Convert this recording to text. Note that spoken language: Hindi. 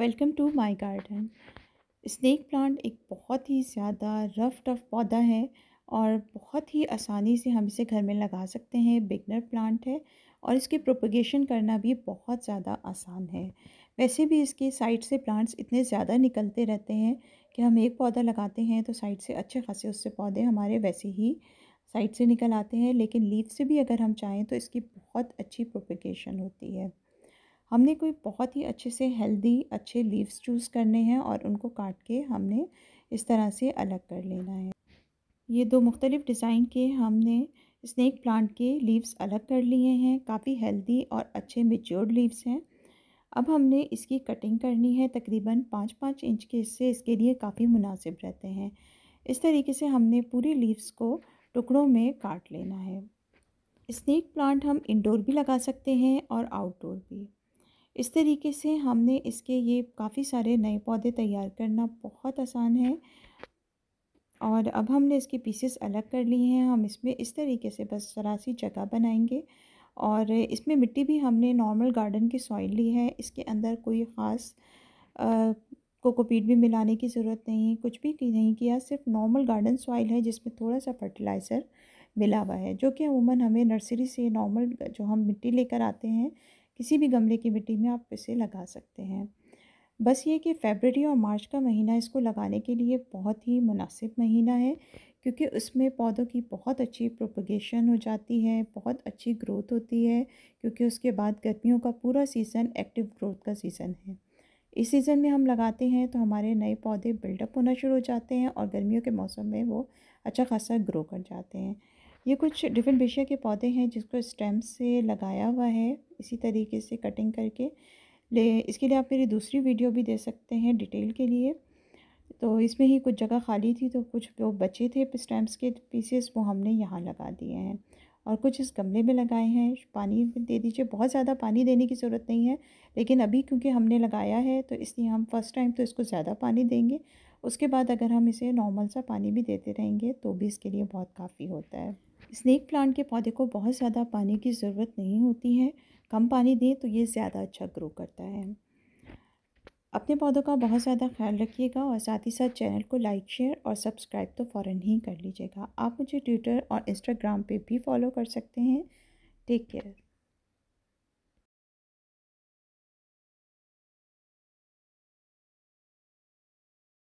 welcome to my garden snake plant एक बहुत ही ज़्यादा रफ टफ पौधा है और बहुत ही आसानी से हम इसे घर में लगा सकते हैं बिगनर प्लांट है और इसके प्रोपगेशन करना भी बहुत ज़्यादा आसान है वैसे भी इसके साइड से प्लांट्स इतने ज़्यादा निकलते रहते हैं कि हम एक पौधा लगाते हैं तो साइड से अच्छे खासे उससे पौधे हमारे वैसे ही साइड से निकल आते हैं लेकिन लीव से भी अगर हम चाहें तो इसकी बहुत अच्छी प्रोपगेशन होती है हमने कोई बहुत ही अच्छे से हेल्दी अच्छे लीव्स चूज़ करने हैं और उनको काट के हमने इस तरह से अलग कर लेना है ये दो मुख्तलिफ़ डिज़ाइन के हमने स्नैक प्लांट के लीव्स अलग कर लिए हैं काफ़ी हेल्दी और अच्छे मेच्योर्ड लीव्स हैं अब हमने इसकी कटिंग करनी है तकरीबन पाँच पाँच इंच के इससे इसके लिए काफ़ी मुनासिब रहते हैं इस तरीके से हमने पूरे लीव्स को टुकड़ों में काट लेना है स्नैक प्लांट हम इंडोर भी लगा सकते हैं और आउटडोर भी इस तरीके से हमने इसके ये काफ़ी सारे नए पौधे तैयार करना बहुत आसान है और अब हमने इसके पीसेस अलग कर लिए हैं हम इसमें इस तरीके से बस जरा सी जगह बनाएंगे और इसमें मिट्टी भी हमने नॉर्मल गार्डन की सॉइल ली है इसके अंदर कोई ख़ास कोकोपीट भी मिलाने की ज़रूरत नहीं कुछ भी नहीं किया सिर्फ नॉर्मल गार्डन सॉइल है जिसमें थोड़ा सा फर्टिलाइज़र मिला हुआ है जो कि अमूमन हमें नर्सरी से नॉर्मल जो हम मिट्टी लेकर आते हैं किसी भी गमले की मिट्टी में आप इसे लगा सकते हैं बस ये कि फेबररी और मार्च का महीना इसको लगाने के लिए बहुत ही मुनासिब महीना है क्योंकि उसमें पौधों की बहुत अच्छी प्रोपगेशन हो जाती है बहुत अच्छी ग्रोथ होती है क्योंकि उसके बाद गर्मियों का पूरा सीज़न एक्टिव ग्रोथ का सीज़न है इस सीज़न में हम लगाते हैं तो हमारे नए पौधे बिल्डअप होना शुरू हो जाते हैं और गर्मियों के मौसम में वो अच्छा खासा ग्रो कर जाते हैं ये कुछ डिफरेंट बेशिया के पौधे हैं जिसको स्टेम से लगाया हुआ है इसी तरीके से कटिंग करके ले इसके लिए आप मेरी दूसरी वीडियो भी दे सकते हैं डिटेल के लिए तो इसमें ही कुछ जगह खाली थी तो कुछ जो बचे थे स्टैम्प्स के पीसेस वो हमने यहाँ लगा दिए हैं और कुछ इस गमले में लगाए हैं पानी दे दीजिए बहुत ज़्यादा पानी देने की ज़रूरत नहीं है लेकिन अभी क्योंकि हमने लगाया है तो इसलिए हम फर्स्ट टाइम तो इसको ज़्यादा पानी देंगे उसके बाद अगर हम इसे नॉर्मल सा पानी भी देते रहेंगे तो भी इसके लिए बहुत काफ़ी होता है स्नैक प्लांट के पौधे को बहुत ज़्यादा पानी की ज़रूरत नहीं होती है कम पानी दें तो ये ज़्यादा अच्छा ग्रो करता है अपने पौधों का बहुत ज़्यादा ख्याल रखिएगा और साथ ही साथ चैनल को लाइक शेयर और सब्सक्राइब तो फ़ौर ही कर लीजिएगा आप मुझे ट्विटर और इंस्टाग्राम पे भी फॉलो कर सकते हैं टेक केयर